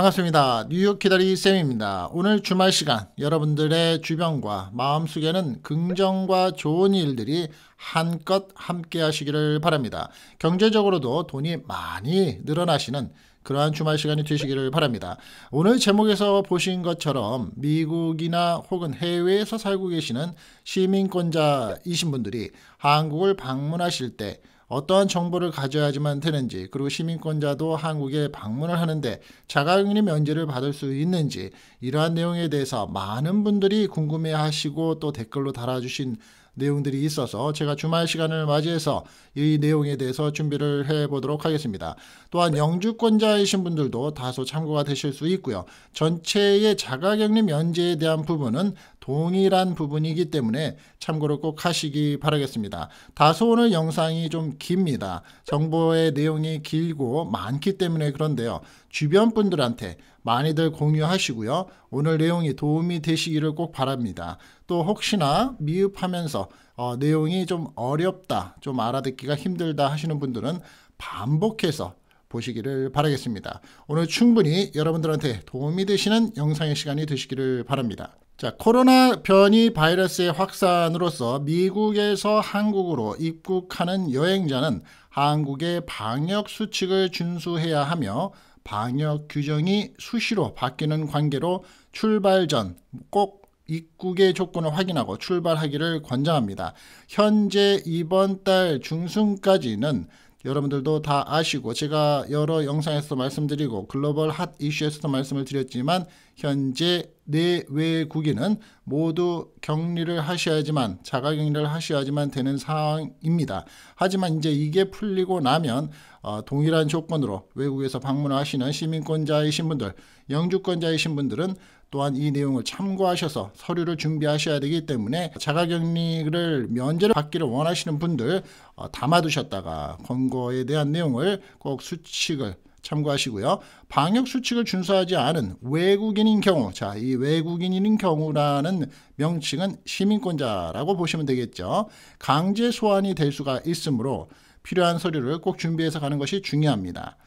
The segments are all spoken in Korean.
반갑습니다. 뉴욕 기다리 쌤입니다. 오늘 주말 시간 여러분들의 주변과 마음속에는 긍정과 좋은 일들이 한껏 함께 하시기를 바랍니다. 경제적으로도 돈이 많이 늘어나시는 그러한 주말 시간이 되시기를 바랍니다. 오늘 제목에서 보신 것처럼 미국이나 혹은 해외에서 살고 계시는 시민권자이신 분들이 한국을 방문하실 때 어떠한 정보를 가져야지만 되는지 그리고 시민권자도 한국에 방문을 하는데 자가격리 면제를 받을 수 있는지 이러한 내용에 대해서 많은 분들이 궁금해하시고 또 댓글로 달아주신 내용들이 있어서 제가 주말 시간을 맞이해서 이 내용에 대해서 준비를 해보도록 하겠습니다. 또한 영주권자이신 분들도 다소 참고가 되실 수 있고요. 전체의 자가격리 면제에 대한 부분은 동일한 부분이기 때문에 참고를 꼭 하시기 바라겠습니다. 다소 오늘 영상이 좀 깁니다. 정보의 내용이 길고 많기 때문에 그런데요. 주변 분들한테 많이들 공유하시고요. 오늘 내용이 도움이 되시기를 꼭 바랍니다. 또 혹시나 미흡하면서 어, 내용이 좀 어렵다, 좀 알아듣기가 힘들다 하시는 분들은 반복해서 보시기를 바라겠습니다. 오늘 충분히 여러분들한테 도움이 되시는 영상의 시간이 되시기를 바랍니다. 자, 코로나 변이 바이러스의 확산으로서 미국에서 한국으로 입국하는 여행자는 한국의 방역 수칙을 준수해야 하며 방역 규정이 수시로 바뀌는 관계로 출발 전 꼭 입국의 조건을 확인하고 출발하기를 권장합니다. 현재 이번 달 중순까지는 여러분들도 다 아시고 제가 여러 영상에서 도 말씀드리고 글로벌 핫 이슈에서도 말씀을 드렸지만 현재 내외국인은 모두 격리를 하셔야지만 자가격리를 하셔야지만 되는 상황입니다. 하지만 이제 이게 풀리고 나면 어, 동일한 조건으로 외국에서 방문하시는 시민권자이신 분들, 영주권자이신 분들은 또한 이 내용을 참고하셔서 서류를 준비하셔야 되기 때문에 자가격리를 면제를 받기를 원하시는 분들 어, 담아두셨다가 권고에 대한 내용을 꼭 수칙을 참고하시고요. 방역 수칙을 준수하지 않은 외국인인 경우, 자, 이 외국인인 경우라는 명칭은 시민권자라고 보시면 되겠죠. 강제 소환이 될 수가 있으므로 필요한 서류를 꼭 준비해서 가는 것이 중요합니다.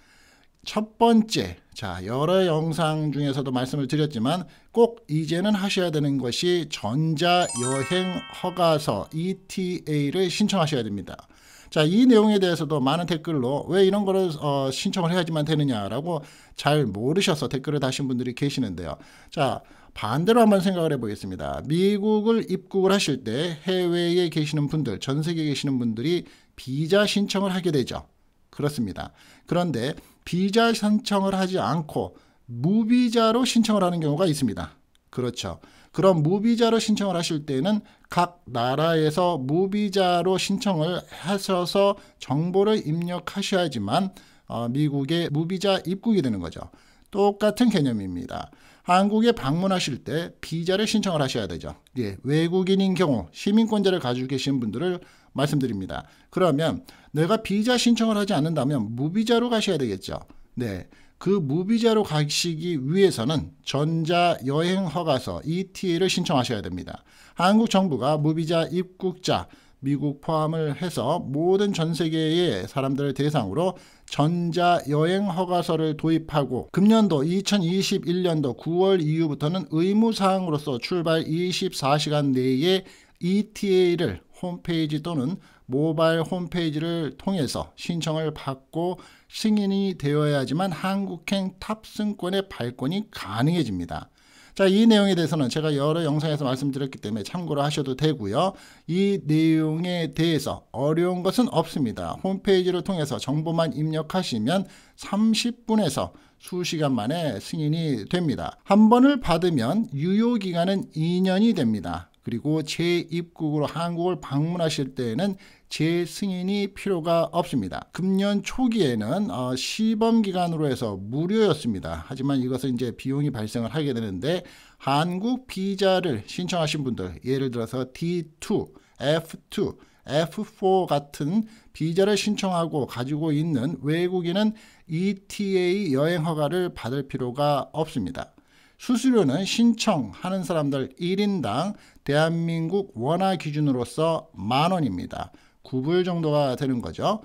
첫 번째, 자, 여러 영상 중에서도 말씀을 드렸지만 꼭 이제는 하셔야 되는 것이 전자여행 허가서 ETA를 신청하셔야 됩니다. 자, 이 내용에 대해서도 많은 댓글로 왜 이런 거를 어, 신청을 해야지만 되느냐라고 잘 모르셔서 댓글을 다신 분들이 계시는데요. 자, 반대로 한번 생각을 해보겠습니다. 미국을 입국을 하실 때 해외에 계시는 분들, 전 세계에 계시는 분들이 비자 신청을 하게 되죠. 그렇습니다. 그런데 비자 신청을 하지 않고 무비자로 신청을 하는 경우가 있습니다. 그렇죠. 그럼 무비자로 신청을 하실 때는 각 나라에서 무비자로 신청을 하셔서 정보를 입력하셔야지만 어, 미국의 무비자 입국이 되는 거죠. 똑같은 개념입니다. 한국에 방문하실 때 비자를 신청을 하셔야 되죠. 예, 외국인인 경우 시민권자를 가지고 계신 분들을 말씀드립니다. 그러면 내가 비자 신청을 하지 않는다면 무비자로 가셔야 되겠죠. 네. 그 무비자로 가시기 위해서는 전자여행허가서 ETA를 신청하셔야 됩니다. 한국 정부가 무비자 입국자, 미국 포함을 해서 모든 전 세계의 사람들을 대상으로 전자여행 허가서를 도입하고 금년도 2021년도 9월 이후부터는 의무사항으로서 출발 24시간 내에 ETA를 홈페이지 또는 모바일 홈페이지를 통해서 신청을 받고 승인이 되어야지만 한국행 탑승권의 발권이 가능해집니다. 자, 이 내용에 대해서는 제가 여러 영상에서 말씀드렸기 때문에 참고로 하셔도 되고요. 이 내용에 대해서 어려운 것은 없습니다. 홈페이지를 통해서 정보만 입력하시면 30분에서 수시간 만에 승인이 됩니다. 한 번을 받으면 유효기간은 2년이 됩니다. 그리고 재입국으로 한국을 방문하실 때에는 재승인이 필요가 없습니다. 금년 초기에는 어, 시범기간으로 해서 무료였습니다. 하지만 이것은 이제 비용이 발생을 하게 되는데 한국 비자를 신청하신 분들 예를 들어서 D2, F2, F4 같은 비자를 신청하고 가지고 있는 외국인은 ETA 여행 허가를 받을 필요가 없습니다. 수수료는 신청하는 사람들 1인당 대한민국 원화 기준으로서 만 원입니다. 9불 정도가 되는 거죠.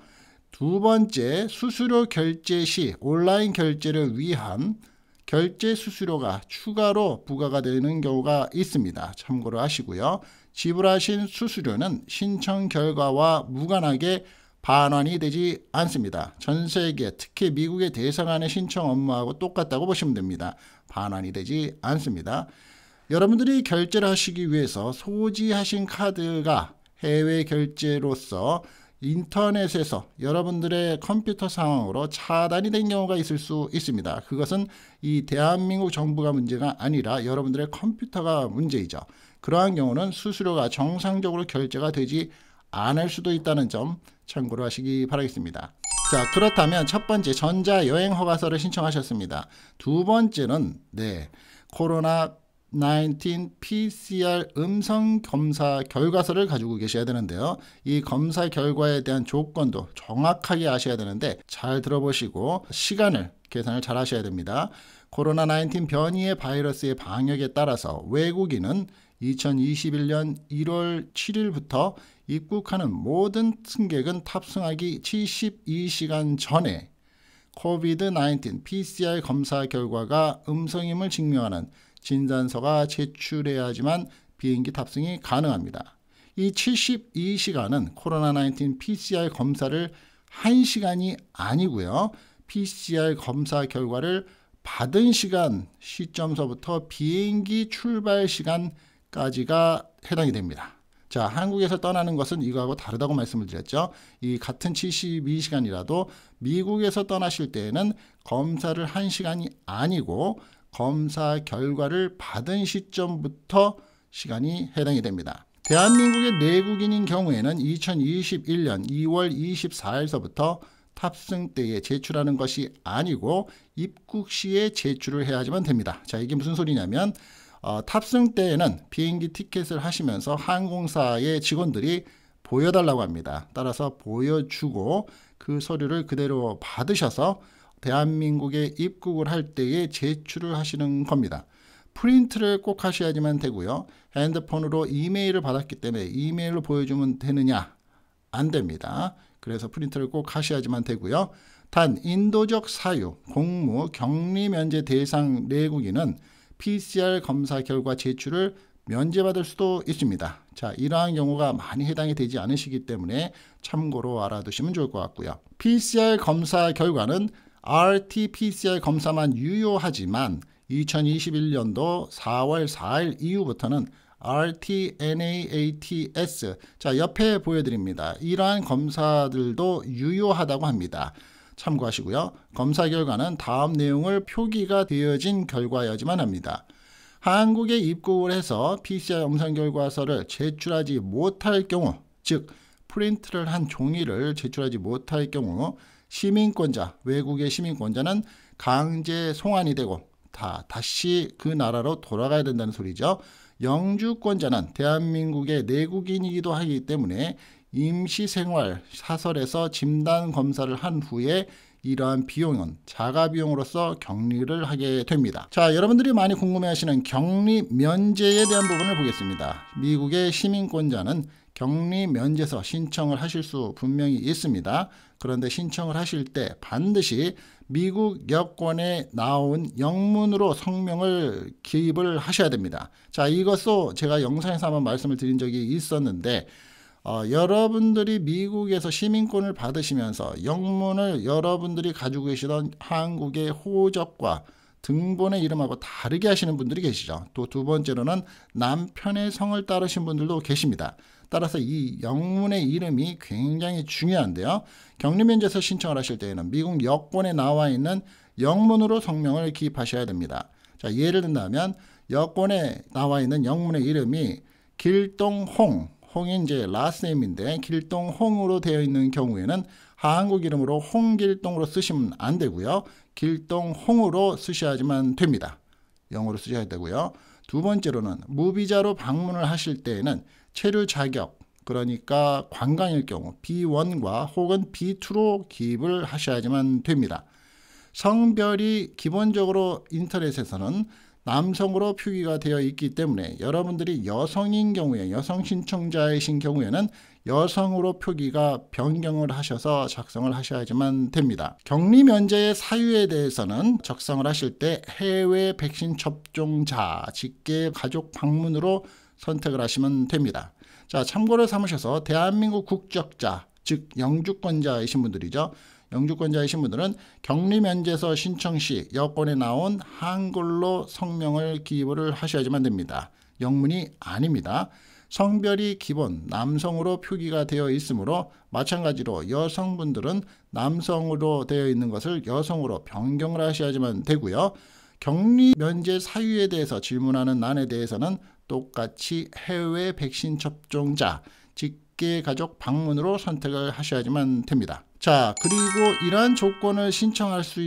두 번째, 수수료 결제 시 온라인 결제를 위한 결제 수수료가 추가로 부과가 되는 경우가 있습니다. 참고로 하시고요. 지불하신 수수료는 신청 결과와 무관하게 반환이 되지 않습니다. 전 세계 특히 미국의 대상안의 신청 업무하고 똑같다고 보시면 됩니다. 반환이 되지 않습니다. 여러분들이 결제를 하시기 위해서 소지하신 카드가 해외 결제로서 인터넷에서 여러분들의 컴퓨터 상황으로 차단이 된 경우가 있을 수 있습니다. 그것은 이 대한민국 정부가 문제가 아니라 여러분들의 컴퓨터가 문제이죠. 그러한 경우는 수수료가 정상적으로 결제가 되지 않을 수도 있다는 점 참고로 하시기 바라겠습니다. 자 그렇다면 첫 번째 전자여행 허가서를 신청하셨습니다. 두 번째는 네 코로나 19 PCR 음성 검사 결과서를 가지고 계셔야 되는데요. 이 검사 결과에 대한 조건도 정확하게 아셔야 되는데 잘 들어보시고 시간을 계산을 잘 하셔야 됩니다. 코로나 19 변이의 바이러스의 방역에 따라서 외국인은 2021년 1월 7일부터 입국하는 모든 승객은 탑승하기 72시간 전에 코비드-19 PCR 검사 결과가 음성임을 증명하는 진단서가 제출해야 하지만 비행기 탑승이 가능합니다. 이 72시간은 코로나19 PCR 검사를 1시간이 아니고요. PCR 검사 결과를 받은 시간 시점서부터 비행기 출발 시간 까지가 해당이 됩니다. 자, 한국에서 떠나는 것은 이거하고 다르다고 말씀을 드렸죠. 이 같은 72시간이라도 미국에서 떠나실 때에는 검사를 한 시간이 아니고 검사 결과를 받은 시점부터 시간이 해당이 됩니다. 대한민국의 내국인인 경우에는 2021년 2월 24일서부터 탑승 때에 제출하는 것이 아니고 입국 시에 제출을 해야지만 됩니다. 자, 이게 무슨 소리냐면 어, 탑승 때에는 비행기 티켓을 하시면서 항공사의 직원들이 보여달라고 합니다. 따라서 보여주고 그 서류를 그대로 받으셔서 대한민국에 입국을 할 때에 제출을 하시는 겁니다. 프린트를 꼭 하셔야지만 되고요. 핸드폰으로 이메일을 받았기 때문에 이메일로 보여주면 되느냐? 안 됩니다. 그래서 프린트를 꼭 하셔야지만 되고요. 단 인도적 사유, 공무, 격리 면제 대상 내국인은 PCR 검사 결과 제출을 면제받을 수도 있습니다. 자, 이러한 경우가 많이 해당이 되지 않으시기 때문에 참고로 알아두시면 좋을 것 같고요. PCR 검사 결과는 RT-PCR 검사만 유효하지만 2021년도 4월 4일 이후부터는 RT-NAATS 자 옆에 보여드립니다. 이러한 검사들도 유효하다고 합니다. 참고하시고요. 검사 결과는 다음 내용을 표기가 되어진 결과여지만 합니다. 한국에 입국을 해서 PCR 영상 결과서를 제출하지 못할 경우, 즉 프린트를 한 종이를 제출하지 못할 경우 시민권자, 외국의 시민권자는 강제 송환이 되고 다 다시 그 나라로 돌아가야 된다는 소리죠. 영주권자는 대한민국의 내국인이기도 하기 때문에 임시생활 사설에서 진단 검사를 한 후에 이러한 비용은 자가 비용으로서 격리를 하게 됩니다. 자, 여러분들이 많이 궁금해하시는 격리 면제에 대한 부분을 보겠습니다. 미국의 시민권자는 격리 면제서 신청을 하실 수 분명히 있습니다. 그런데 신청을 하실 때 반드시 미국 여권에 나온 영문으로 성명을 기입을 하셔야 됩니다. 자, 이것도 제가 영상에서 한번 말씀을 드린 적이 있었는데 어, 여러분들이 미국에서 시민권을 받으시면서 영문을 여러분들이 가지고 계시던 한국의 호적과 등본의 이름하고 다르게 하시는 분들이 계시죠. 또 두 번째로는 남편의 성을 따르신 분들도 계십니다. 따라서 이 영문의 이름이 굉장히 중요한데요. 격리면제서 신청을 하실 때에는 미국 여권에 나와 있는 영문으로 성명을 기입하셔야 됩니다. 자, 예를 든다면 여권에 나와 있는 영문의 이름이 길동홍 홍이 이제 라스네임인데 길동홍으로 되어 있는 경우에는 한국 이름으로 홍길동으로 쓰시면 안 되고요. 길동홍으로 쓰셔야지만 됩니다. 영어로 쓰셔야 되고요. 두 번째로는 무비자로 방문을 하실 때에는 체류 자격, 그러니까 관광일 경우 B1과 혹은 B2로 기입을 하셔야지만 됩니다. 성별이 기본적으로 인터넷에서는 남성으로 표기가 되어 있기 때문에 여러분들이 여성인 경우에 여성 신청자이신 경우에는 여성으로 표기가 변경을 하셔서 작성을 하셔야지만 됩니다. 격리 면제의 사유에 대해서는 작성을 하실 때 해외 백신 접종자 직계 가족 방문으로 선택을 하시면 됩니다. 자 참고를 삼으셔서 대한민국 국적자 즉 영주권자이신 분들이죠. 영주권자이신 분들은 격리 면제서 신청 시 여권에 나온 한글로 성명을 기입을 하셔야지만 됩니다. 영문이 아닙니다. 성별이 기본 남성으로 표기가 되어 있으므로 마찬가지로 여성분들은 남성으로 되어 있는 것을 여성으로 변경을 하셔야지만 되고요. 격리 면제 사유에 대해서 질문하는 난에 대해서는 똑같이 해외 백신 접종자 직계 가족 방문으로 선택을 하셔야지만 됩니다. 자 그리고 이러한 조건을 신청할 수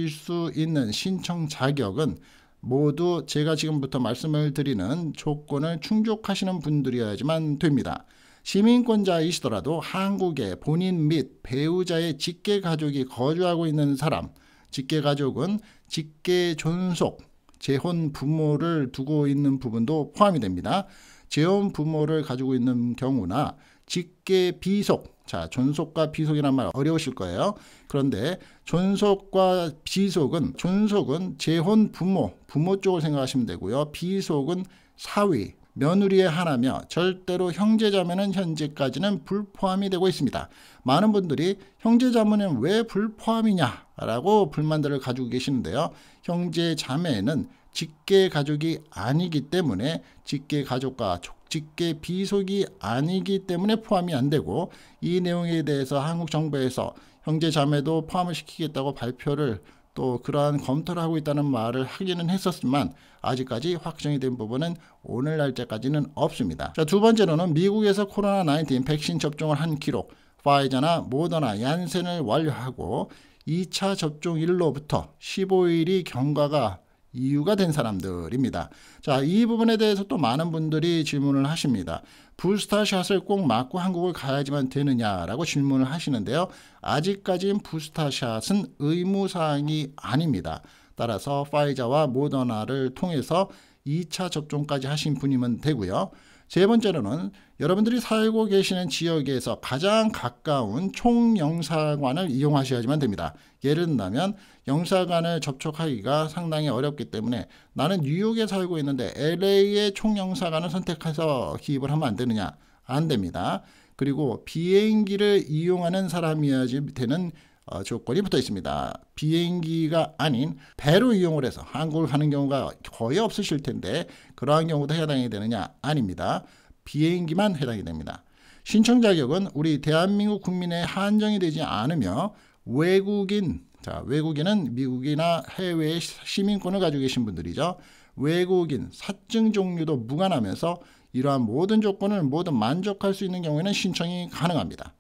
있는 신청 자격은 모두 제가 지금부터 말씀을 드리는 조건을 충족하시는 분들이어야지만 됩니다. 시민권자이시더라도 한국에 본인 및 배우자의 직계 가족이 거주하고 있는 사람, 직계 가족은 직계 존속, 재혼 부모를 두고 있는 부분도 포함이 됩니다. 재혼 부모를 가지고 있는 경우나 직계 비속, 자, 존속과 비속이란 말 어려우실 거예요. 그런데 존속과 비속은 존속은 재혼 부모, 부모 쪽을 생각하시면 되고요. 비속은 사위, 며느리의 하나며 절대로 형제자매는 현재까지는 불포함이 되고 있습니다. 많은 분들이 형제자매는 왜 불포함이냐라고 불만들을 가지고 계시는데요. 형제자매는 직계 가족이 아니기 때문에 직계 가족과 직계 비속이 아니기 때문에 포함이 안 되고 이 내용에 대해서 한국 정부에서 형제 자매도 포함을 시키겠다고 발표를 또 그러한 검토를 하고 있다는 말을 하기는 했었지만 아직까지 확정이 된 부분은 오늘 날짜까지는 없습니다. 자, 두 번째로는 미국에서 코로나19 백신 접종을 한 기록 파이자나 모더나 얀센을 완료하고 2차 접종일로부터 15일이 경과가 이유가 된 사람들입니다. 자, 이 부분에 대해서 또 많은 분들이 질문을 하십니다. 부스타샷을 꼭 맞고 한국을 가야지만 되느냐라고 질문을 하시는데요. 아직까지는 부스타샷은 의무사항이 아닙니다. 따라서 파이자와 모더나를 통해서 2차 접종까지 하신 분이면 되고요. 세 번째로는 여러분들이 살고 계시는 지역에서 가장 가까운 총영사관을 이용하셔야지만 됩니다. 예를 들면 영사관을 접촉하기가 상당히 어렵기 때문에 나는 뉴욕에 살고 있는데 LA의 총영사관을 선택해서 기입을 하면 안 되느냐? 안 됩니다. 그리고 비행기를 이용하는 사람이어야지 되는 어, 조건이 붙어 있습니다. 비행기가 아닌 배로 이용을 해서 한국을 가는 경우가 거의 없으실 텐데 그러한 경우도 해당이 되느냐? 아닙니다. 비행기만 해당이 됩니다. 신청 자격은 우리 대한민국 국민의 한정이 되지 않으며 외국인, 자, 외국인은 미국이나 해외 시민권을 가지고 계신 분들이죠. 외국인, 사증 종류도 무관하면서 이러한 모든 조건을 모두 만족할 수 있는 경우에는 신청이 가능합니다.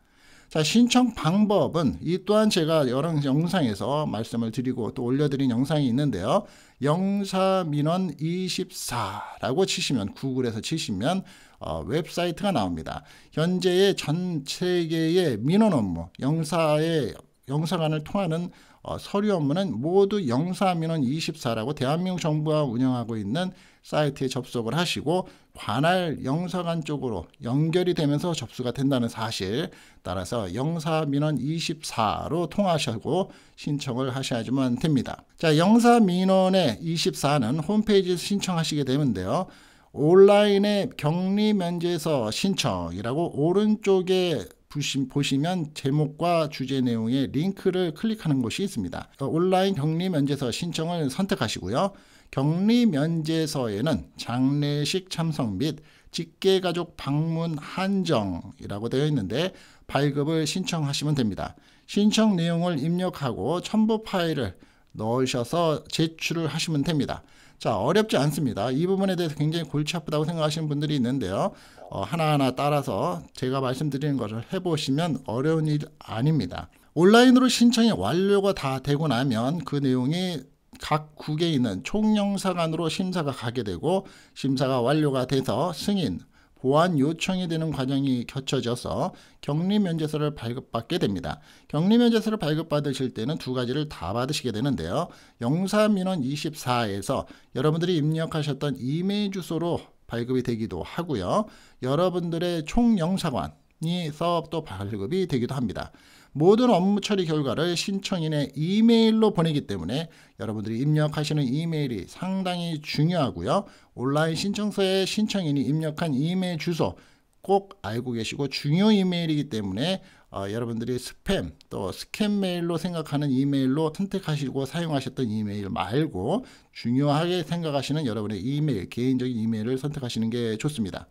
자, 신청 방법은 이 또한 제가 여러 영상에서 말씀을 드리고 또 올려드린 영상이 있는데요. 영사민원 24라고 치시면 구글에서 치시면 어, 웹사이트가 나옵니다. 현재의 전 세계의 민원 업무, 영사의 영사관을 통하는 어, 서류 업무는 모두 영사민원 24라고 대한민국 정부가 운영하고 있는 사이트에 접속을 하시고 관할 영사관 쪽으로 연결이 되면서 접수가 된다는 사실 따라서 영사민원 24로 통하시고 신청을 하셔야지만 됩니다. 자 영사민원의 24는 홈페이지에서 신청하시게 되는데요. 온라인의 격리 면제서 신청이라고 오른쪽에 보시면 제목과 주제 내용의 링크를 클릭하는 곳이 있습니다. 온라인 격리 면제서 신청을 선택하시고요. 격리 면제서에는 장례식 참석 및 직계가족 방문 한정이라고 되어 있는데 발급을 신청하시면 됩니다. 신청 내용을 입력하고 첨부 파일을 넣으셔서 제출을 하시면 됩니다. 자, 어렵지 않습니다. 이 부분에 대해서 굉장히 골치 아프다고 생각하시는 분들이 있는데요. 어, 하나하나 따라서 제가 말씀드리는 것을 해보시면 어려운 일 아닙니다. 온라인으로 신청이 완료가 다 되고 나면 그 내용이 각 국에 있는 총영사관으로 심사가 가게 되고 심사가 완료가 돼서 승인 보안 요청이 되는 과정이 겹쳐져서 격리 면제서를 발급받게 됩니다. 격리 면제서를 발급받으실 때는 두 가지를 다 받으시게 되는데요. 영사민원 24에서 여러분들이 입력하셨던 이메일 주소로 발급이 되기도 하고요. 여러분들의 총영사관이 서도 발급이 되기도 합니다. 모든 업무 처리 결과를 신청인의 이메일로 보내기 때문에 여러분들이 입력하시는 이메일이 상당히 중요하고요. 온라인 신청서에 신청인이 입력한 이메일 주소 꼭 알고 계시고 중요 이메일이기 때문에 어, 여러분들이 스팸 또 스캔 메일로 생각하는 이메일로 선택하시고 사용하셨던 이메일 말고 중요하게 생각하시는 여러분의 이메일 개인적인 이메일을 선택하시는 게 좋습니다.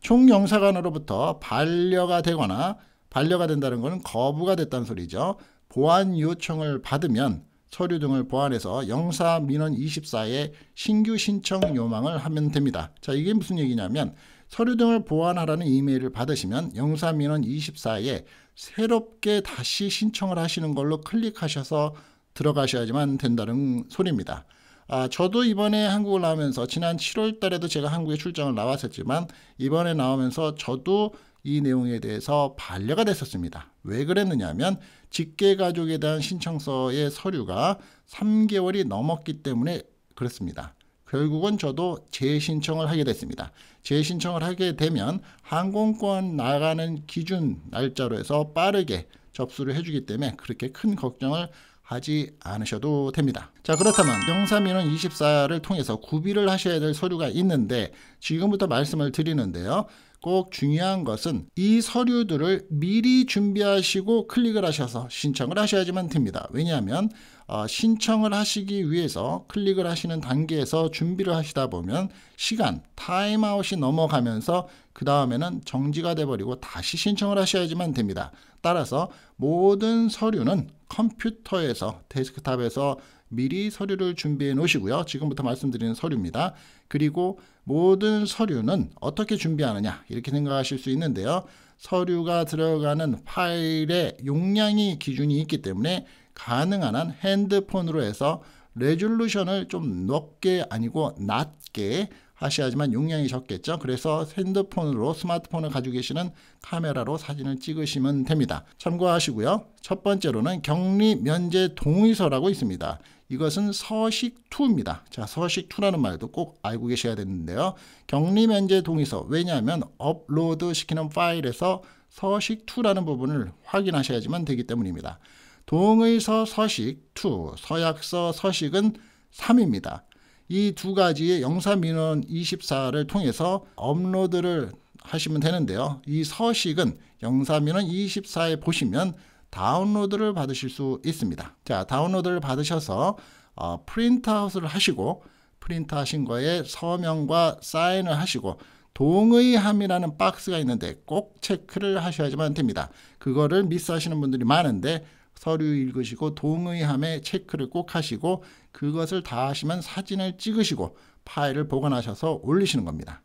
총영사관으로부터 반려가 되거나 반려가 된다는 것은 거부가 됐다는 소리죠. 보안 요청을 받으면 서류 등을 보완해서 영사 민원 24에 신규 신청 요망을 하면 됩니다. 자 이게 무슨 얘기냐면 서류 등을 보완하라는 이메일을 받으시면 영사 민원 24에 새롭게 다시 신청을 하시는 걸로 클릭하셔서 들어가셔야지만 된다는 소리입니다. 아, 저도 이번에 한국을 나오면서 지난 7월 달에도 제가 한국에 출장을 나왔었지만 이번에 나오면서 저도 이 내용에 대해서 반려가 됐었습니다. 왜 그랬느냐 하면 직계가족에 대한 신청서의 서류가 3개월이 넘었기 때문에 그렇습니다. 결국은 저도 재신청을 하게 됐습니다. 재신청을 하게 되면 항공권 나가는 기준 날짜로 해서 빠르게 접수를 해주기 때문에 그렇게 큰 걱정을 하지 않으셔도 됩니다. 자 그렇다면 영사민원 24를 통해서 구비를 하셔야 될 서류가 있는데 지금부터 말씀을 드리는데요. 꼭 중요한 것은 이 서류들을 미리 준비하시고 클릭을 하셔서 신청을 하셔야지만 됩니다. 왜냐하면 어, 신청을 하시기 위해서 클릭을 하시는 단계에서 준비를 하시다 보면 시간, 타임아웃이 넘어가면서 그 다음에는 정지가 돼버리고 다시 신청을 하셔야지만 됩니다. 따라서 모든 서류는 컴퓨터에서 데스크탑에서 미리 서류를 준비해 놓으시고요. 지금부터 말씀드리는 서류입니다. 그리고 모든 서류는 어떻게 준비하느냐 이렇게 생각하실 수 있는데요. 서류가 들어가는 파일의 용량이 기준이 있기 때문에 가능한 한 핸드폰으로 해서 레졸루션을 좀 높게 아니고 낮게 하셔야지만 용량이 적겠죠. 그래서 핸드폰으로 스마트폰을 가지고 계시는 카메라로 사진을 찍으시면 됩니다. 참고하시고요. 첫 번째로는 격리 면제 동의서라고 있습니다. 이것은 서식2입니다. 자, 서식2라는 말도 꼭 알고 계셔야 되는데요. 격리 면제 동의서, 왜냐하면 업로드 시키는 파일에서 서식2라는 부분을 확인하셔야지만 되기 때문입니다. 동의서 서식2, 서약서 서식은 3입니다. 이두 가지의 영사 민원 24를 통해서 업로드를 하시면 되는데요. 이 서식은 영사 민원 24에 보시면 다운로드를 받으실 수 있습니다. 자, 다운로드를 받으셔서 어, 프린트아웃을 하시고 프린트하신 거에 서명과 사인을 하시고 동의함이라는 박스가 있는데 꼭 체크를 하셔야지만 됩니다. 그거를 미스하시는 분들이 많은데 서류 읽으시고 동의함에 체크를 꼭 하시고 그것을 다 하시면 사진을 찍으시고 파일을 보관하셔서 올리시는 겁니다.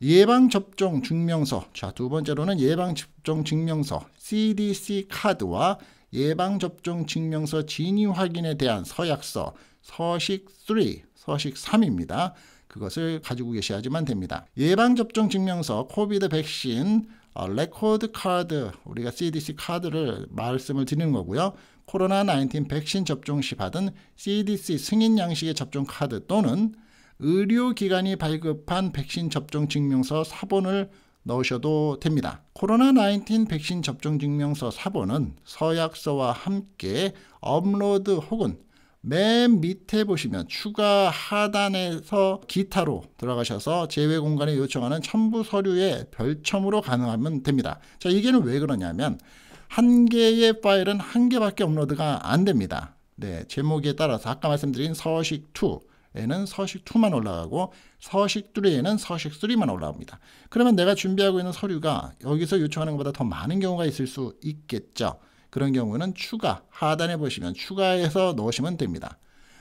예방접종 증명서 자두 번째로는 예방접종 증명서 CDC 카드와 예방접종 증명서 진위 확인에 대한 서약서 서식 3, 서식 3입니다. 그것을 가지고 계셔야지만 됩니다. 예방접종 증명서 코비드 백신 어, 레코드 카드 우리가 CDC 카드를 말씀을 드리는 거고요. 코로나 19 백신 접종 시 받은 CDC 승인 양식의 접종 카드 또는 의료기관이 발급한 백신 접종 증명서 사본을 넣으셔도 됩니다. 코로나 19 백신 접종 증명서 사본은 서약서와 함께 업로드 혹은 맨 밑에 보시면 추가 하단에서 기타로 들어가셔서 제외 공간에 요청하는 첨부 서류의 별첨으로 가능하면 됩니다. 자, 이게는 왜 그러냐면 한 개의 파일은 한 개밖에 업로드가 안 됩니다. 네, 제목에 따라서 아까 말씀드린 서식2 에는 서식2만 올라가고 서식3에는 서식3만 올라옵니다. 그러면 내가 준비하고 있는 서류가 여기서 요청하는 것보다 더 많은 경우가 있을 수 있겠죠. 그런 경우는 추가, 하단에 보시면 추가해서 넣으시면 됩니다.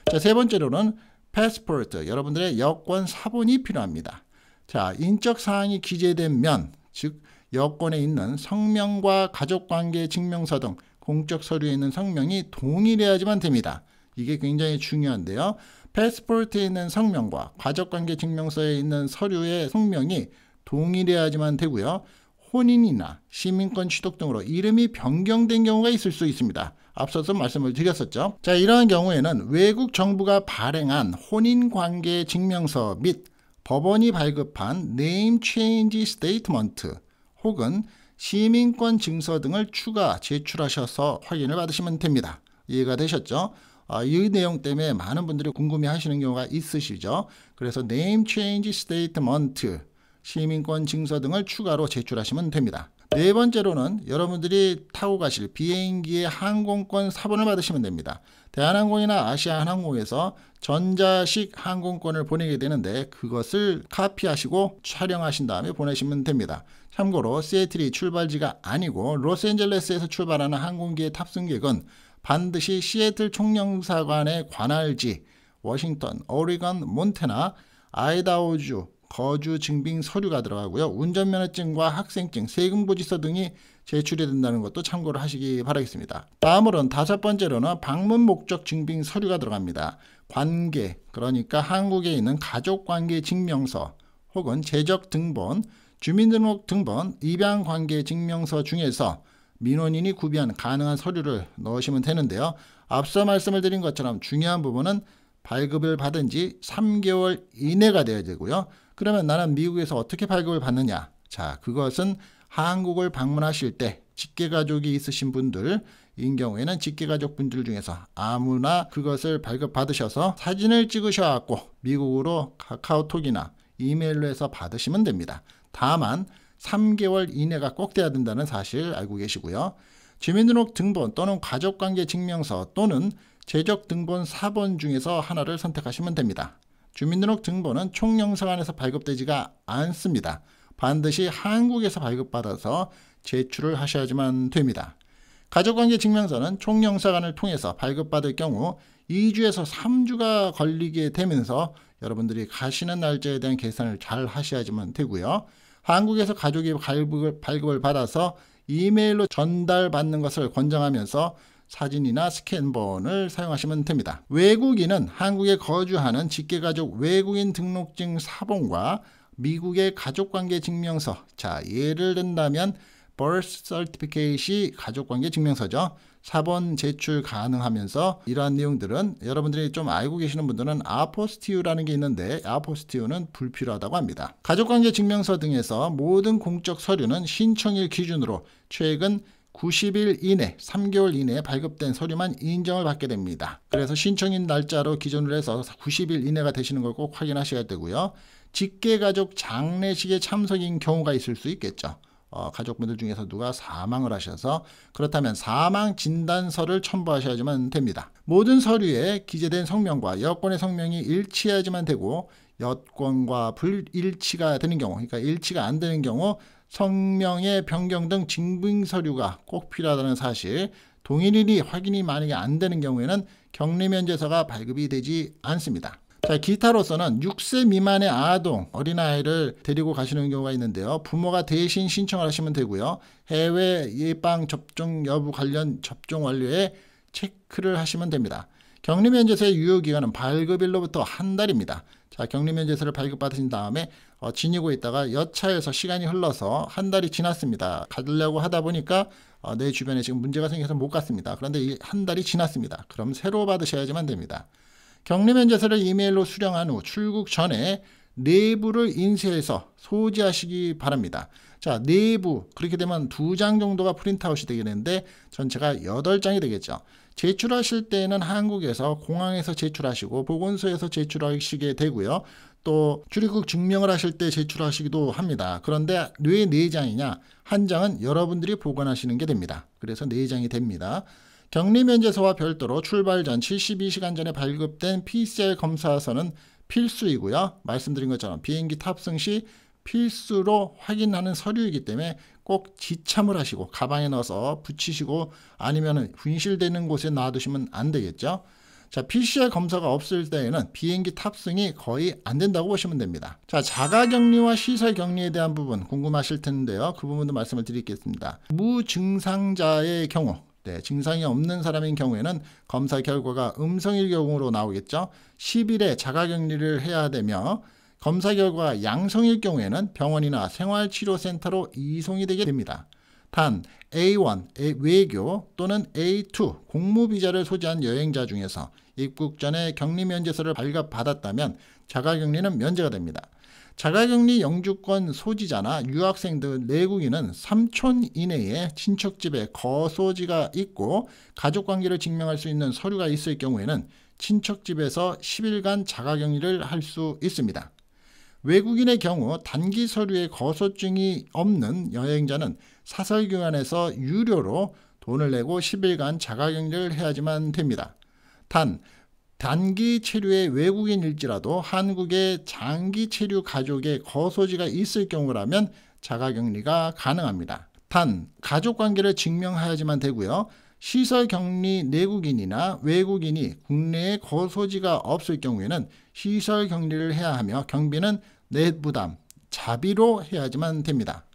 자, 세 번째로는 패스포트, 여러분들의 여권 사본이 필요합니다. 자, 인적 사항이 기재된 면, 즉 여권에 있는 성명과 가족관계 증명서 등 공적 서류에 있는 성명이 동일해야지만 됩니다. 이게 굉장히 중요한데요. 패스포트에 있는 성명과 가족관계 증명서에 있는 서류의 성명이 동일해야지만 되고요. 혼인이나 시민권 취득 등으로 이름이 변경된 경우가 있을 수 있습니다. 앞서서 말씀을 드렸었죠. 자, 이러한 경우에는 외국 정부가 발행한 혼인관계 증명서 및 법원이 발급한 네임 체인지 스 a 이트먼트 혹은 시민권 증서 등을 추가 제출하셔서 확인을 받으시면 됩니다. 이해가 되셨죠? 아, 이 내용 때문에 많은 분들이 궁금해 하시는 경우가 있으시죠? 그래서 네임 체인지 스 a 이트먼트 시민권 증서 등을 추가로 제출하시면 됩니다. 네 번째로는 여러분들이 타고 가실 비행기의 항공권 사본을 받으시면 됩니다. 대한항공이나 아시아항공에서 전자식 항공권을 보내게 되는데 그것을 카피하시고 촬영하신 다음에 보내시면 됩니다. 참고로 세애틀이 출발지가 아니고 로스앤젤레스에서 출발하는 항공기의 탑승객은 반드시 시애틀 총영사관의 관할지 워싱턴, 오리건, 몬테나, 아이다호주, 거주 증빙 서류가 들어가고요. 운전면허증과 학생증, 세금고지서 등이 제출이 된다는 것도 참고를 하시기 바라겠습니다. 다음으로는 다섯 번째로는 방문 목적 증빙 서류가 들어갑니다. 관계, 그러니까 한국에 있는 가족관계 증명서 혹은 재적 등본, 주민등록 등본, 입양관계 증명서 중에서 민원인이 구비한 가능한 서류를 넣으시면 되는데요. 앞서 말씀을 드린 것처럼 중요한 부분은 발급을 받은 지 3개월 이내가 되어야 되고요. 그러면 나는 미국에서 어떻게 발급을 받느냐? 자, 그것은 한국을 방문하실 때 직계가족이 있으신 분들 인 경우에는 직계가족분들 중에서 아무나 그것을 발급받으셔서 사진을 찍으셔갖고 미국으로 카카오톡이나 이메일로 해서 받으시면 됩니다. 다만 3개월 이내가 꼭 돼야 된다는 사실 알고 계시고요. 주민등록 등본 또는 가족관계 증명서 또는 재적 등본 4번 중에서 하나를 선택하시면 됩니다. 주민등록등본은 총영사관에서 발급되지가 않습니다. 반드시 한국에서 발급받아서 제출을 하셔야지만 됩니다. 가족관계 증명서는 총영사관을 통해서 발급받을 경우 2주에서 3주가 걸리게 되면서 여러분들이 가시는 날짜에 대한 계산을 잘 하셔야지만 되고요. 한국에서 가족이 발급을, 발급을 받아서 이메일로 전달받는 것을 권장하면서 사진이나 스캔본을 사용하시면 됩니다. 외국인은 한국에 거주하는 직계가족 외국인 등록증 사본과 미국의 가족관계 증명서 자 예를 든다면 birth certificate이 가족관계 증명서죠. 사본 제출 가능하면서 이러한 내용들은 여러분들이 좀 알고 계시는 분들은 아포스티유라는 게 있는데 아포스티유는 불필요하다고 합니다. 가족관계 증명서 등에서 모든 공적 서류는 신청일 기준으로 최근 90일 이내, 3개월 이내에 발급된 서류만 인정을 받게 됩니다. 그래서 신청인 날짜로 기준을 해서 90일 이내가 되시는 걸 꼭 확인하셔야 되고요. 직계가족 장례식에 참석인 경우가 있을 수 있겠죠. 어, 가족분들 중에서 누가 사망을 하셔서 그렇다면 사망 진단서를 첨부하셔야지만 됩니다. 모든 서류에 기재된 성명과 여권의 성명이 일치해야지만 되고 여권과 불일치가 되는 경우, 그러니까 일치가 안 되는 경우 성명의 변경 등 증빙 서류가 꼭 필요하다는 사실, 동일인이 확인이 만약에 안 되는 경우에는 격리면제서가 발급이 되지 않습니다. 자, 기타로서는 6세 미만의 아동, 어린아이를 데리고 가시는 경우가 있는데요. 부모가 대신 신청을 하시면 되고요. 해외 예방 접종 여부 관련 접종 완료에 체크를 하시면 됩니다. 격리면제서의 유효기간은 발급일로부터 한 달입니다. 자, 격리면제서를 발급받으신 다음에 어, 지니고 있다가 여차해서 시간이 흘러서 한 달이 지났습니다. 가려고 하다 보니까 어, 내 주변에 지금 문제가 생겨서 못 갔습니다. 그런데 이한 달이 지났습니다. 그럼 새로 받으셔야지만 됩니다. 격리 면제서를 이메일로 수령한 후 출국 전에 내부를 인쇄해서 소지하시기 바랍니다. 자, 내부 그렇게 되면 두 장 정도가 프린트아웃이 되겠는데 전체가 여덟 장이 되겠죠. 제출하실 때에는 한국에서 공항에서 제출하시고 보건소에서 제출하시게 되고요. 또 출입국 증명을 하실 때 제출하시기도 합니다. 그런데 뇌내장이냐한 장은 여러분들이 보관하시는 게 됩니다. 그래서 내장이 됩니다. 격리 면제서와 별도로 출발 전 72시간 전에 발급된 PCR 검사서는 필수이고요. 말씀드린 것처럼 비행기 탑승 시 필수로 확인하는 서류이기 때문에 꼭 지참을 하시고 가방에 넣어서 붙이시고 아니면 분실되는 곳에 놔두시면 안 되겠죠. 자, PCR 검사가 없을 때에는 비행기 탑승이 거의 안 된다고 보시면 됩니다. 자, 자가격리와 시설격리에 대한 부분 궁금하실 텐데요. 그 부분도 말씀을 드리겠습니다. 무증상자의 경우 네, 증상이 없는 사람인 경우에는 검사 결과가 음성일 경우로 나오겠죠. 10일에 자가격리를 해야 되며 검사 결과 양성일 경우에는 병원이나 생활치료센터로 이송이 되게 됩니다. 단 A1 외교 또는 A2 공무비자를 소지한 여행자 중에서 입국 전에 격리 면제서를 발급받았다면 자가격리는 면제가 됩니다. 자가격리 영주권 소지자나 유학생 등 내국인은 3촌 이내에 친척집에 거소지가 있고 가족관계를 증명할 수 있는 서류가 있을 경우에는 친척집에서 10일간 자가격리를 할 수 있습니다. 외국인의 경우 단기 서류에 거소증이 없는 여행자는 사설기관에서 유료로 돈을 내고 10일간 자가격리를 해야지만 됩니다. 단, 단기 체류의 외국인일지라도 한국의 장기 체류 가족의 거소지가 있을 경우라면 자가격리가 가능합니다. 단, 가족관계를 증명하야지만 되고요. 시설 격리 내국인이나 외국인이 국내에 거소지가 없을 경우에는 시설 격리를 해야 하며 경비는 내부담, 자비로 해야지만 됩니다.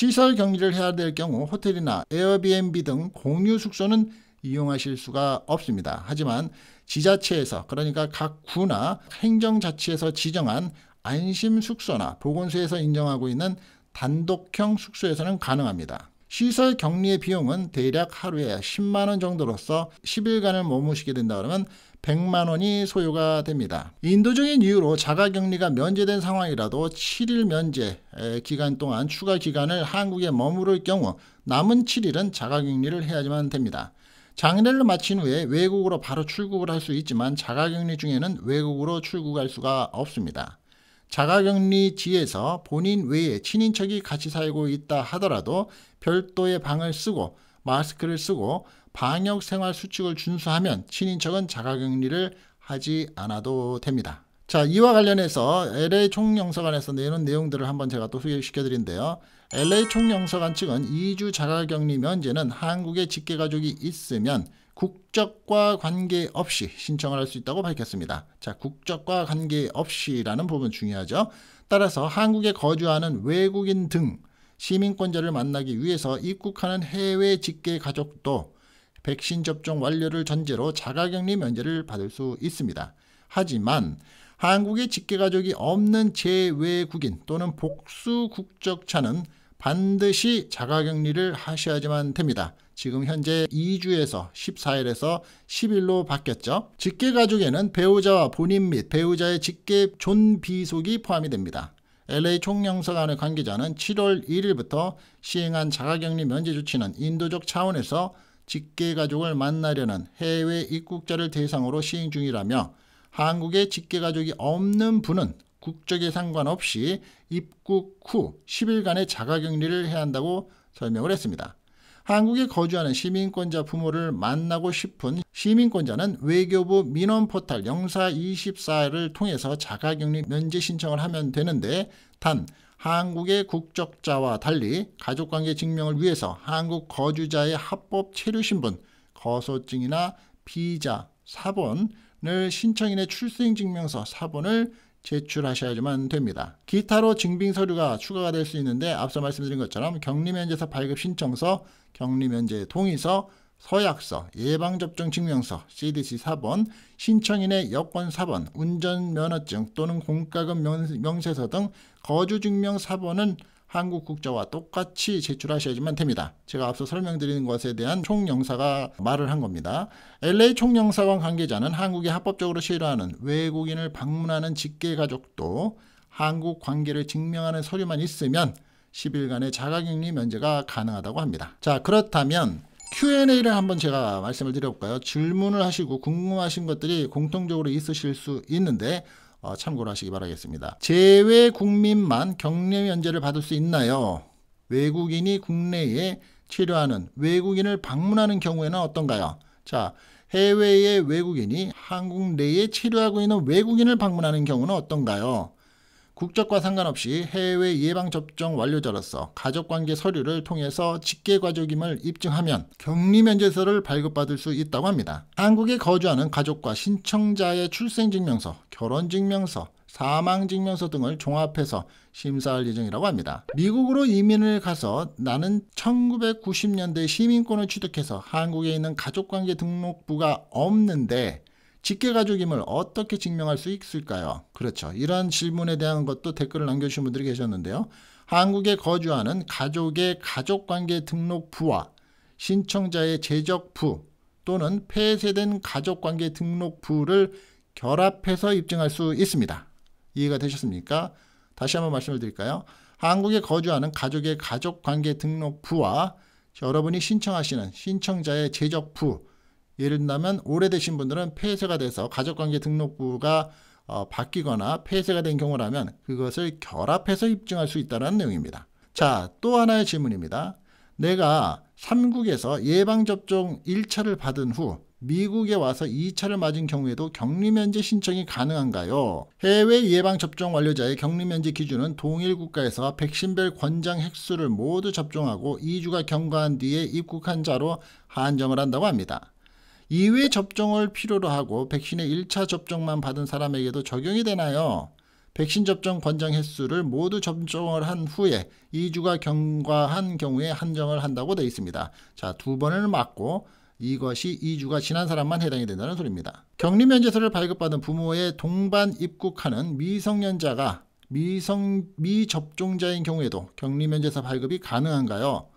시설 격리를 해야 될 경우 호텔이나 에어비앤비 등 공유 숙소는 이용하실 수가 없습니다. 하지만 지자체에서 그러니까 각 구나 행정자치에서 지정한 안심 숙소나 보건소에서 인정하고 있는 단독형 숙소에서는 가능합니다. 시설 격리의 비용은 대략 하루에 10만원 정도로서 10일간을 머무시게 된다 그러면 100만 원이 소요가 됩니다. 인도적인 이유로 자가격리가 면제된 상황이라도 7일 면제 기간 동안 추가 기간을 한국에 머무를 경우 남은 7일은 자가격리를 해야지만 됩니다. 장례를 마친 후에 외국으로 바로 출국을 할 수 있지만 자가격리 중에는 외국으로 출국할 수가 없습니다. 자가격리지에서 본인 외에 친인척이 같이 살고 있다 하더라도 별도의 방을 쓰고 마스크를 쓰고 방역 생활 수칙을 준수하면 친인척은 자가격리를 하지 않아도 됩니다. 자, 이와 관련해서 LA 총영사관에서 내놓은 내용들을 한번 제가 또 소개시켜 드린데요. LA 총영사관 측은 2주 자가격리 면제는 한국에 직계가족이 있으면 국적과 관계없이 신청을 할 수 있다고 밝혔습니다. 자, 국적과 관계없이라는 부분 중요하죠. 따라서 한국에 거주하는 외국인 등 시민권자를 만나기 위해서 입국하는 해외 직계 가족도 백신 접종 완료를 전제로 자가격리 면제를 받을 수 있습니다. 하지만 한국의 직계가족이 없는 제외국인 또는 복수 국적차는 반드시 자가격리를 하셔야지만 됩니다. 지금 현재 2주에서 14일에서 10일로 바뀌었죠. 직계가족에는 배우자와 본인 및 배우자의 직계 존비속이 포함이 됩니다. LA 총영사관의 관계자는 7월 1일부터 시행한 자가격리 면제 조치는 인도적 차원에서 직계가족을 만나려는 해외 입국자를 대상으로 시행 중이라며 한국의 직계가족이 없는 분은 국적에 상관없이 입국 후 10일간의 자가격리를 해야 한다고 설명을 했습니다. 한국에 거주하는 시민권자 부모를 만나고 싶은 시민권자는 외교부 민원포탈 0 4 24를 통해서 자가격리 면제 신청을 하면 되는데 단 한국의 국적자와 달리 가족관계 증명을 위해서 한국 거주자의 합법 체류 신분, 거소증이나 비자, 사본을 신청인의 출생증명서 사본을 제출하셔야지만 됩니다. 기타로 증빙 서류가 추가가 될 수 있는데 앞서 말씀드린 것처럼 격리면제서 발급 신청서, 격리면제 동의서, 서약서, 예방접종 증명서, CDC 4번, 신청인의 여권 4번, 운전면허증 또는 공과금 명세서 등 거주증명 4번은 한국 국자와 똑같이 제출하셔야지만 됩니다. 제가 앞서 설명드린 것에 대한 총영사가 말을 한 겁니다. LA 총영사관 관계자는 한국이 합법적으로 실효하는 외국인을 방문하는 직계가족도 한국 관계를 증명하는 서류만 있으면 10일간의 자가격리 면제가 가능하다고 합니다. 자 그렇다면 Q&A를 한번 제가 말씀을 드려볼까요? 질문을 하시고 궁금하신 것들이 공통적으로 있으실 수 있는데 어, 참고를 하시기 바라겠습니다. 제외 국민만 격리 면제를 받을 수 있나요? 외국인이 국내에 치료하는 외국인을 방문하는 경우에는 어떤가요? 자, 해외의 외국인이 한국 내에 치료하고 있는 외국인을 방문하는 경우는 어떤가요? 국적과 상관없이 해외 예방접종 완료자로서 가족관계 서류를 통해서 직계가족임을 입증하면 격리면제서를 발급받을 수 있다고 합니다. 한국에 거주하는 가족과 신청자의 출생증명서, 결혼증명서, 사망증명서 등을 종합해서 심사할 예정이라고 합니다. 미국으로 이민을 가서 나는 1990년대 시민권을 취득해서 한국에 있는 가족관계 등록부가 없는데 직계가족임을 어떻게 증명할 수 있을까요? 그렇죠. 이러한 질문에 대한 것도 댓글을 남겨주신 분들이 계셨는데요. 한국에 거주하는 가족의 가족관계 등록부와 신청자의 재적부 또는 폐쇄된 가족관계 등록부를 결합해서 입증할 수 있습니다. 이해가 되셨습니까? 다시 한번 말씀을 드릴까요? 한국에 거주하는 가족의 가족관계 등록부와 여러분이 신청하시는 신청자의 재적부 예를 들면 오래되신 분들은 폐쇄가 돼서 가족관계 등록부가 어, 바뀌거나 폐쇄가 된 경우라면 그것을 결합해서 입증할 수 있다는 내용입니다. 자, 또 하나의 질문입니다. 내가 3국에서 예방접종 1차를 받은 후 미국에 와서 2차를 맞은 경우에도 격리면제 신청이 가능한가요? 해외 예방접종 완료자의 격리면제 기준은 동일 국가에서 백신별 권장 획수를 모두 접종하고 2주가 경과한 뒤에 입국한 자로 한정을 한다고 합니다. 2회 접종을 필요로 하고 백신의 1차 접종만 받은 사람에게도 적용이 되나요? 백신 접종 권장 횟수를 모두 접종을 한 후에 2주가 경과한 경우에 한정을 한다고 되어 있습니다. 자, 두 번을 맞고 이것이 2주가 지난 사람만 해당이 된다는 소리입니다. 격리 면제서를 발급받은 부모의 동반 입국하는 미성년자가 미성 미접종자인 경우에도 격리 면제서 발급이 가능한가요?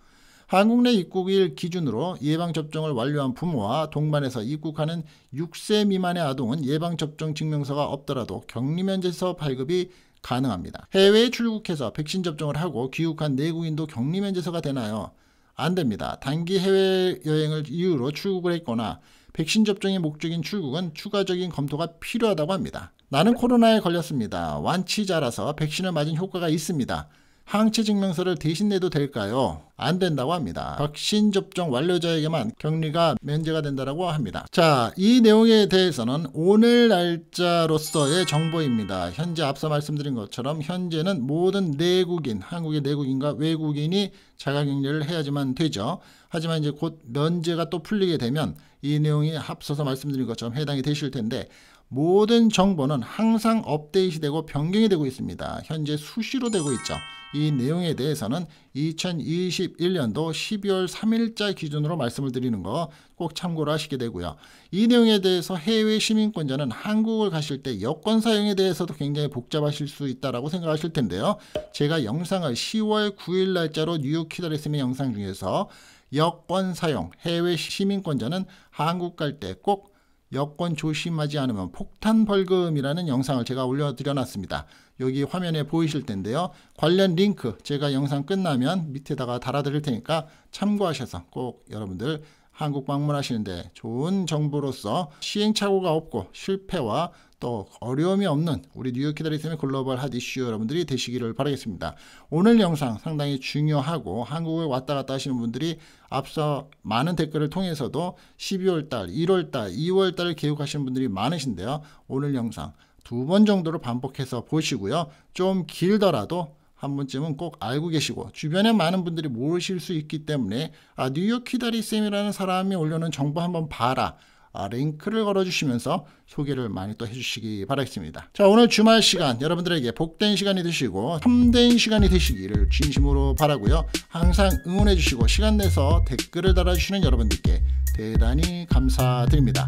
한국 내 입국일 기준으로 예방접종을 완료한 부모와 동반해서 입국하는 6세 미만의 아동은 예방접종 증명서가 없더라도 격리면제서 발급이 가능합니다. 해외에 출국해서 백신 접종을 하고 귀국한 내국인도 격리면제서가 되나요? 안 됩니다. 단기 해외여행을 이유로 출국을 했거나 백신 접종의 목적인 출국은 추가적인 검토가 필요하다고 합니다. 나는 코로나에 걸렸습니다. 완치자라서 백신을 맞은 효과가 있습니다. 항체 증명서를 대신 내도 될까요? 안 된다고 합니다. 백신 접종 완료자에게만 격리가 면제가 된다고 합니다. 자, 이 내용에 대해서는 오늘 날짜로서의 정보입니다. 현재 앞서 말씀드린 것처럼 현재는 모든 내국인, 한국의 내국인과 외국인이 자가격리를 해야지만 되죠. 하지만 이제 곧 면제가 또 풀리게 되면 이 내용이 앞서서 말씀드린 것처럼 해당이 되실 텐데 모든 정보는 항상 업데이트되고 변경이 되고 있습니다. 현재 수시로 되고 있죠. 이 내용에 대해서는 2021년도 12월 3일자 기준으로 말씀을 드리는 거 꼭 참고를 하시게 되고요. 이 내용에 대해서 해외 시민권자는 한국을 가실 때 여권 사용에 대해서도 굉장히 복잡하실 수 있다고 라 생각하실 텐데요. 제가 영상을 10월 9일 날짜로 뉴욕 키다리스미 영상 중에서 여권 사용, 해외 시민권자는 한국 갈때꼭 여권 조심하지 않으면 폭탄 벌금이라는 영상을 제가 올려드려놨습니다. 여기 화면에 보이실 텐데요. 관련 링크 제가 영상 끝나면 밑에다가 달아드릴 테니까 참고하셔서 꼭 여러분들 한국 방문하시는데 좋은 정보로서 시행착오가 없고 실패와 또 어려움이 없는 우리 뉴욕 키다리쌤의 글로벌 핫 이슈 여러분들이 되시기를 바라겠습니다. 오늘 영상 상당히 중요하고 한국에 왔다 갔다 하시는 분들이 앞서 많은 댓글을 통해서도 12월달, 1월달, 2월달을 계획하시는 분들이 많으신데요. 오늘 영상 두 번 정도로 반복해서 보시고요. 좀 길더라도 한 번쯤은 꼭 알고 계시고 주변에 많은 분들이 모르실 수 있기 때문에 아 뉴욕 키다리 쌤이라는 사람이 올려놓은 정보 한번 봐라 아, 링크를 걸어주시면서 소개를 많이 또 해주시기 바라겠습니다. 자 오늘 주말 시간 여러분들에게 복된 시간이 되시고 참된 시간이 되시기를 진심으로 바라고요. 항상 응원해주시고 시간 내서 댓글을 달아주시는 여러분들께 대단히 감사드립니다.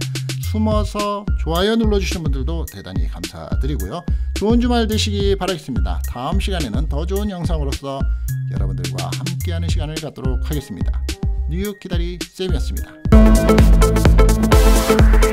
숨어서 좋아요 눌러주시는 분들도 대단히 감사드리고요. 좋은 주말 되시기 바라겠습니다. 다음 시간에는 더 좋은 영상으로서 여러분들과 함께하는 시간을 갖도록 하겠습니다. 뉴욕 기다리 쌤이었습니다. Thank you.